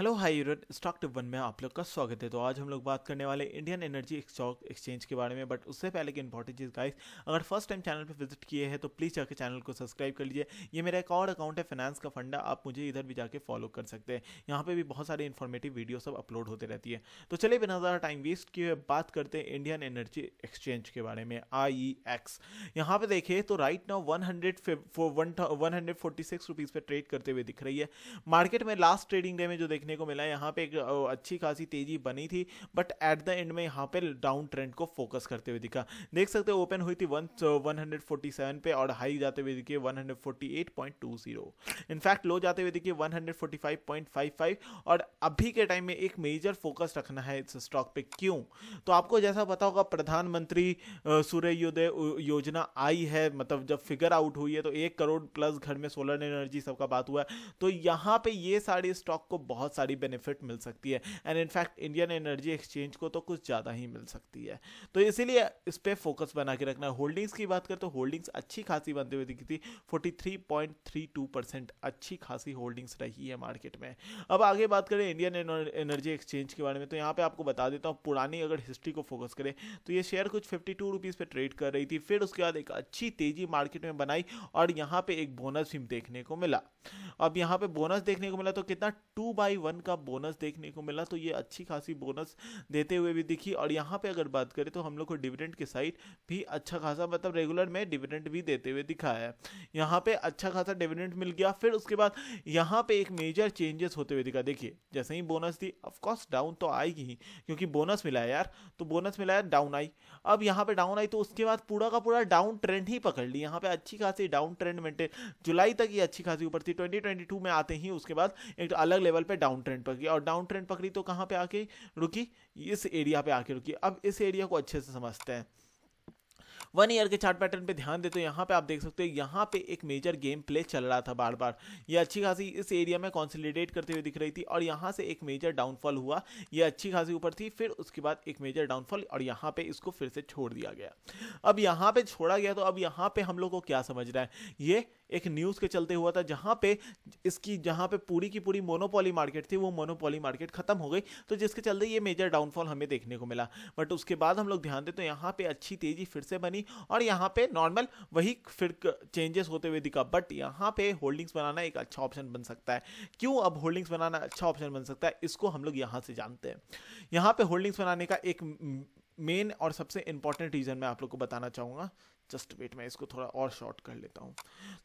hello hi you're on stock tip one में आप लोग का स्वागत है तो आज हम लोग बात करने वाले इंडियन एनर्जी स्टॉक एक्सचेंज के बारे में बट उससे पहले की इंपॉर्टेंट चीज़ गाइस अगर फर्स्ट टाइम चैनल पर विजिट किए हैं तो प्लीज़ जाकर चैनल को सब्सक्राइब कर लीजिए ये मेरा एक और अकाउंट है फाइनेंस का फंडा आप मुझे इधर भी जाकर फॉलो कर सकते हैं यहाँ पर भी बहुत सारी इन्फॉर्मेटिव वीडियो सब अपलोड होते रहती है तो चलिए बिना ज़्यादा टाइम वेस्ट किए बात करते हैं इंडियन एनर्जी एक्सचेंज के बारे में आई ई एक्स यहाँ पर देखिए तो right now one hundred one hundred forty six rupees पर ट्रेड करते हुए दिख रही है मार्केट में लास्ट ट्रेडिंग डे में जो देखने देखने को मिला यहाँ पे एक अच्छी खासी तेजी बनी थी बट एट द एंड में यहाँ पे डाउन ट्रेंड को फोकस करते हुए दिखा देख सकते हो ओपन हुई थी वन वन uh, पे और हाई जाते हुए दिखिए वन इनफैक्ट लो जाते हुए देखिए वन और अभी के टाइम में एक मेजर फोकस रखना है इस स्टॉक पे क्यों तो आपको जैसा पता होगा प्रधानमंत्री सूर्योदय योजना आई है मतलब जब फिगर आउट हुई है तो एक करोड़ प्लस घर में सोलर एनर्जी सबका बात हुआ है तो यहाँ पे ये सारे स्टॉक को बहुत बहुत सारी बेनिफिट मिल सकती है and in fact Indian energy exchange को तो कुछ ज़्यादा ही मिल सकती है तो इसीलिए इस पर फोकस बना के रखना होल्डिंग्स की बात करें तो होल्डिंग्स अच्छी खासी बनते हुए दिखी थी फोर्टी अच्छी खासी होल्डिंग्स रही है मार्केट में अब आगे बात करें इंडियन एनर्जी एक्सचेंज के बारे में तो यहाँ पर आपको बता देता हूँ पुरानी अगर हिस्ट्री को फोकस करें तो ये शेयर कुछ फिफ्टी टू रुपीज़ ट्रेड कर रही थी फिर उसके बाद एक अच्छी तेज़ी मार्केट में बनाई और यहाँ पे एक बोनस भी देखने को मिला अब यहाँ पे बोनस देखने को मिला तो कितना टू बाई वन का बोनस देखने को मिला तो ये अच्छी खासी बोनस देते हुए भी दिखी और यहाँ पे अगर बात करें तो हम लोग को डिविडेंड के साइड भी अच्छा खासा मतलब रेगुलर में डिविडेंड भी देते हुए दिखा है यहाँ पे अच्छा खासा डिविडेंड मिल गया फिर उसके बाद यहाँ पे एक मेजर चेंजेस होते हुए दिखा देखिए जैसे ही बोनस दी ऑफकोर्स डाउन तो आएगी ही क्योंकि बोनस मिला है यार तो बोनस मिला है डाउन आई अब यहाँ पे डाउन आई तो उसके बाद पूरा का पूरा डाउन ट्रेंड ही पकड़ ली यहाँ पे अच्छी खासी डाउन ट्रेंड मेंटेन जुलाई तक ये अच्छी खासी ऊपर थी ट्वेंटी में आते ही उसके बाद एक अलग लेवल पर डाउन डाउन ट्रेंड पकड़ी और डाउन ट्रेंड पकड़ी तो कहाँ पे आके रुकी इस एरिया पे आके रुकी अब इस एरिया को अच्छे से समझते हैं वन ईयर के चार्ट पैटर्न पे ध्यान देते हो यहाँ पे आप देख सकते हो यहाँ पे एक मेजर गेम प्ले चल रहा था बार बार ये अच्छी खासी इस एरिया में कॉन्सिलिडेट करते हुए दिख रही थी और यहाँ से एक मेजर डाउनफॉल हुआ ये अच्छी खासी ऊपर थी फिर उसके बाद एक मेजर डाउनफॉल और यहाँ पे इसको फिर से छोड़ दिया गया अब यहाँ पे छोड़ा गया तो अब यहाँ पे हम लोग को क्या समझ रहा है ये एक न्यूज के चलते हुआ था जहाँ पे इसकी जहाँ पे पूरी की पूरी मोनोपोली मार्केट थी वो मोनोपोली मार्केट खत्म हो गई तो जिसके चलते ये मेजर डाउनफॉल हमें देखने को मिला बट उसके बाद हम लोग ध्यान दें तो यहाँ पे अच्छी तेजी फिर से बनी बनी और यहाँ पे नॉर्मल वही फिर चेंजेस होते हुए दिखा बट यहाँ पे होल्डिंग्स बनाना एक अच्छा ऑप्शन बन सकता है क्यों अब होल्डिंग्स बनाना अच्छा ऑप्शन बन सकता है इसको हम लोग यहाँ से जानते हैं यहाँ पे होल्डिंग्स बनाने का एक मेन और सबसे इंपॉर्टेंट रीज़न मैं आप लोग को बताना चाहूंगा जस्ट वेट मैं इसको थोड़ा और शॉर्ट कर लेता हूँ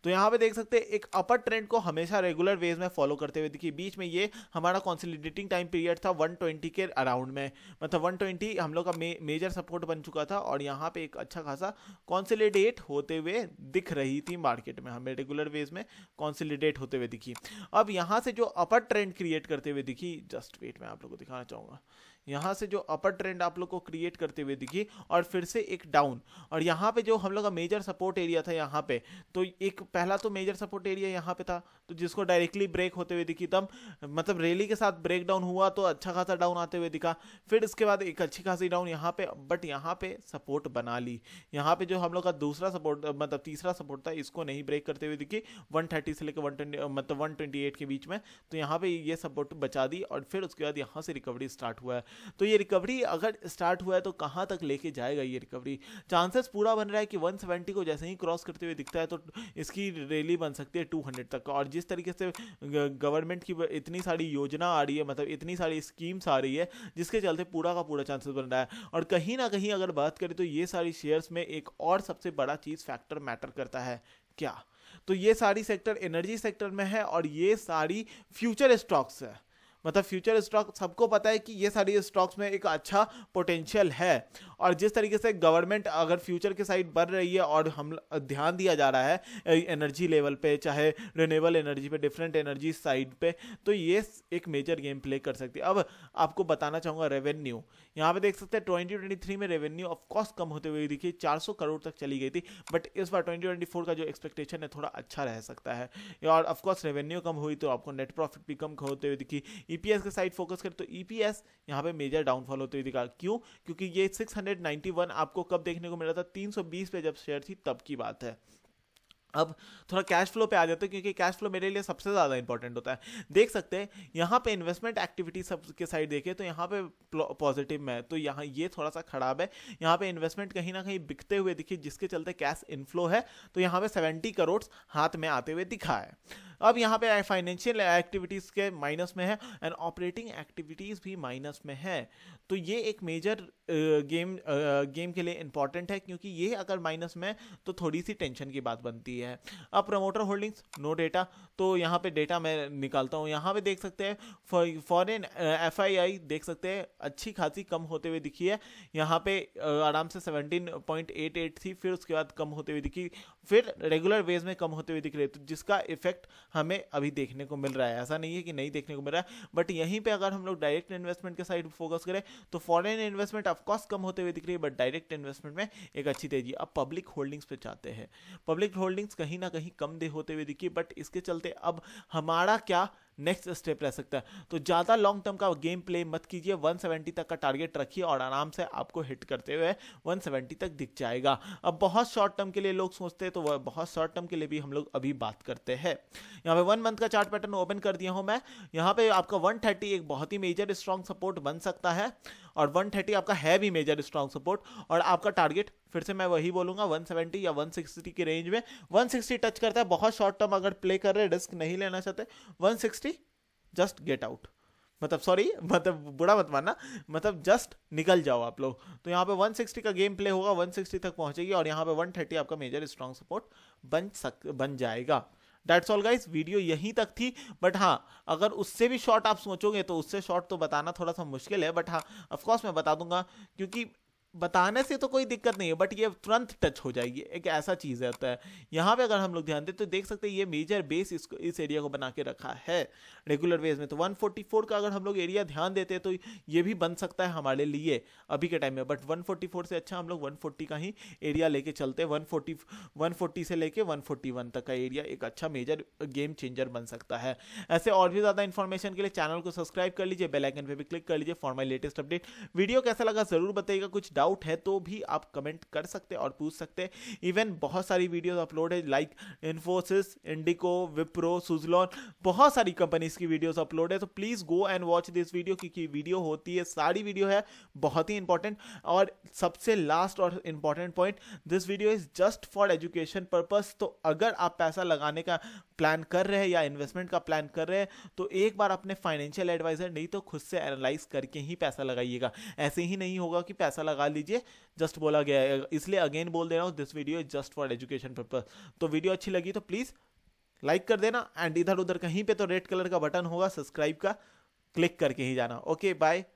तो यहाँ पे देख सकते हैं एक अपर ट्रेंड को हमेशा रेगुलर वेज में फॉलो करते हुए देखिए बीच में ये हमारा कॉन्सिलिडेटिंग टाइम पीरियड था 120 के अराउंड में मतलब 120 हम लोग का मे, मेजर सपोर्ट बन चुका था और यहाँ पे एक अच्छा खासा कॉन्सिलिडेट होते हुए दिख रही थी मार्केट में हमें रेगुलर वेज में कॉन्सिलिडेट होते हुए दिखी अब यहाँ से जो अपर ट्रेंड क्रिएट करते हुए दिखी जस्ट वेट मैं आप लोग को दिखाना चाहूँगा यहाँ से जो अपर ट्रेंड आप लोग को क्रिएट करते हुए दिखी और फिर से एक डाउन और यहाँ पे जो हम लोग का मेजर सपोर्ट एरिया था यहाँ पे तो एक पहला तो मेजर सपोर्ट एरिया यहाँ पे था तो जिसको डायरेक्टली ब्रेक होते हुए दिखी तब मतलब रैली के साथ ब्रेक डाउन हुआ तो अच्छा खासा डाउन आते हुए दिखा फिर इसके बाद एक अच्छी खासी डाउन यहाँ पे बट यहाँ पे सपोर्ट बना ली यहाँ पे जो हम लोग का दूसरा सपोर्ट मतलब तीसरा सपोर्ट था इसको नहीं ब्रेक करते हुए दिखी वन से लेकर वन मतलब वन के बीच में तो यहाँ पे ये सपोर्ट बचा दी और फिर उसके बाद यहाँ से रिकवरी स्टार्ट हुआ है तो ये रिकवरी अगर स्टार्ट हुआ है तो कहाँ तक लेके जाएगा ये रिकवरी चांसेस पूरा बन रहा है कि वन सेवेंटी को जैसे ही क्रॉस करते हुए दिखता है तो इसकी रैली बन सकती है टू हंड्रेड तक और जिस तरीके से गवर्नमेंट की इतनी सारी योजना आ रही है मतलब इतनी सारी स्कीम्स आ रही है जिसके चलते पूरा का पूरा चांसेस बन रहा है और कहीं ना कहीं अगर बात करें तो ये सारी शेयर्स में एक और सबसे बड़ा चीज़ फैक्टर मैटर करता है क्या तो ये सारी सेक्टर एनर्जी सेक्टर में है और ये सारी फ्यूचर स्टॉक्स है मतलब फ्यूचर स्टॉक सबको पता है कि ये सारी स्टॉक्स में एक अच्छा पोटेंशियल है और जिस तरीके से गवर्नमेंट अगर फ्यूचर के साइड बढ़ रही है और हम ध्यान दिया जा रहा है एनर्जी लेवल पे चाहे रिनेबल एनर्जी पे डिफरेंट एनर्जी साइड पे तो ये एक मेजर गेम प्ले कर सकती है अब आपको बताना चाहूँगा रेवेन्यू यहाँ पे देख सकते हैं ट्वेंटी ट्वेंटी थ्री में रेवेन्यू ऑफकोर्स कम होते हुए दिखी चार सौ करोड़ तक चली गई थी बट इस बार ट्वेंटी ट्वेंटी फोर का जो एक्सपेक्टेशन है थोड़ा अच्छा रह सकता है और ऑफकोर्स रेवेन्यू कम हुई तो आपको नेट प्रॉफिट भी कम होते हुए दिखी ई e के साइड फोकस करें तो ई e पी यहाँ पे मेजर डाउनफॉल होते हुए दिखा क्यों क्योंकि ये सिक्स 291 आपको कब देखने को मिला था 320 पे जब शेयर थी तब की बात है अब थोड़ा कैश फ्लो पे आ जाते हैं क्योंकि कैश फ्लो मेरे लिए सबसे ज़्यादा इंपॉर्टेंट होता है देख सकते हैं यहाँ पे इन्वेस्टमेंट एक्टिविटी सब के साइड देखें तो यहाँ पे पॉजिटिव में है तो यहाँ ये थोड़ा सा खराब है यहाँ पे इन्वेस्टमेंट कहीं ना कहीं बिकते हुए दिखी जिसके चलते कैश इनफ्लो है तो यहाँ पे सेवेंटी करोड़ हाथ में आते हुए दिखा है अब यहाँ पे फाइनेंशियल एक्टिविटीज़ के माइनस में है एंड ऑपरेटिंग एक्टिविटीज़ भी माइनस में है तो ये एक मेजर गेम गेम के लिए इंपॉर्टेंट है क्योंकि ये अगर माइनस में तो थोड़ी सी टेंशन की बात बनती है अब प्रमोटर होल्डिंग्स नो डेटा तो यहाँ पे डेटा मैं निकालता हूँ यहाँ पे देख सकते हैं फॉरेन एफ uh, देख सकते हैं अच्छी खासी कम होते हुए दिखी है यहाँ पे uh, आराम से सेवनटीन थी फिर उसके बाद कम होते हुए दिखी फिर रेगुलर वेज में कम होते हुए दिख रहे तो जिसका इफेक्ट हमें अभी देखने को मिल रहा है ऐसा नहीं है कि नहीं देखने को मिल रहा है बट यहीं पर अगर हम लोग डायरेक्ट इन्वेस्टमेंट के साइड फोकस करें तो फॉरेन इन्वेस्टमेंट ऑफकोर्स कम होते हुए दिख रही है बट डायरेक्ट इन्वेस्टमेंट में एक अच्छी तेजी अब पब्लिक होल्डिंग्स पे चाहते हैं पब्लिक होल्डिंग्स कहीं ना कहीं कम दे होते हुए दिखी बट इसके चलते अब हमारा क्या नेक्स्ट स्टेप रह सकता है तो ज़्यादा लॉन्ग टर्म का गेम प्ले मत कीजिए 170 तक का टारगेट रखिए और आराम से आपको हिट करते हुए 170 तक दिख जाएगा अब बहुत शॉर्ट टर्म के लिए लोग सोचते हैं तो वह बहुत शॉर्ट टर्म के लिए भी हम लोग अभी बात करते हैं यहाँ पे वन मंथ का चार्ट पैटर्न ओपन कर दिया हूँ मैं यहाँ पे आपका वन एक बहुत ही मेजर स्ट्रॉन्ग सपोर्ट बन सकता है और 130 आपका है भी मेजर स्ट्रांग सपोर्ट और आपका टारगेट फिर से मैं वही बोलूंगा 170 या 160 की रेंज में 160 टच करता है बहुत शॉर्ट टर्म अगर प्ले कर रहे रिस्क नहीं लेना चाहते 160 जस्ट गेट आउट मतलब सॉरी मतलब बुरा मत मानना मतलब जस्ट निकल जाओ आप लोग तो यहाँ पे 160 का गेम प्ले होगा 160 तक पहुंचेगी और यहाँ पे 130 आपका मेजर स्ट्रांग सपोर्ट बन सक बन जाएगा दैट्स ऑल गाइस वीडियो यहीं तक थी बट हाँ अगर उससे भी शॉर्ट आप सोचोगे तो उससे शॉर्ट तो बताना थोड़ा सा मुश्किल है बट हाँ ऑफकोर्स मैं बता दूंगा क्योंकि बताने से तो कोई दिक्कत नहीं है बट ये तुरंत टच हो जाएगी एक ऐसा चीज़ रहता है यहाँ पे अगर हम लोग ध्यान दें तो देख सकते हैं ये मेजर बेस इसको इस एरिया को बना के रखा है रेगुलर वेज में तो 144 का अगर हम लोग एरिया ध्यान देते हैं तो ये भी बन सकता है हमारे लिए अभी के टाइम में बट 144 से अच्छा हम लोग 140 का ही एरिया लेके चलते हैं 140 140 से लेके 141 तक का एरिया एक अच्छा मेजर गेम चेंजर बन सकता है ऐसे और भी ज़्यादा इन्फॉर्मेशन के लिए चैनल को सब्सक्राइब कर लीजिए बेलाइकन पर भी क्लिक कर लीजिए for my latest update video कैसा लगा ज़रूर बताइएगा कुछ डाउट डाउट है तो भी आप कमेंट कर सकते और पूछ सकते इवन बहुत सारी वीडियोस अपलोड है लाइक इन्फोसिस इंडिको विप्रो सुजलॉन बहुत सारी कंपनीज की वीडियोस अपलोड है तो please go and watch this video क्योंकि वीडियो होती है सारी वीडियो है बहुत ही इंपॉर्टेंट और सबसे लास्ट और important point this video is just for education purpose तो अगर आप पैसा लगाने का प्लान कर रहे हैं या इन्वेस्टमेंट का प्लान कर रहे हैं तो एक बार अपने फाइनेंशियल एडवाइजर नहीं तो खुद से एनालाइज करके ही पैसा लगाइएगा ऐसे ही नहीं होगा कि पैसा लगा लीजिए जस्ट बोला गया है इसलिए अगेन बोल दे रहा हूँ this video is just for education purpose तो वीडियो अच्छी लगी तो प्लीज़ लाइक कर देना एंड इधर उधर कहीं पर तो रेड कलर का बटन होगा सब्सक्राइब का क्लिक करके ही जाना ओके बाय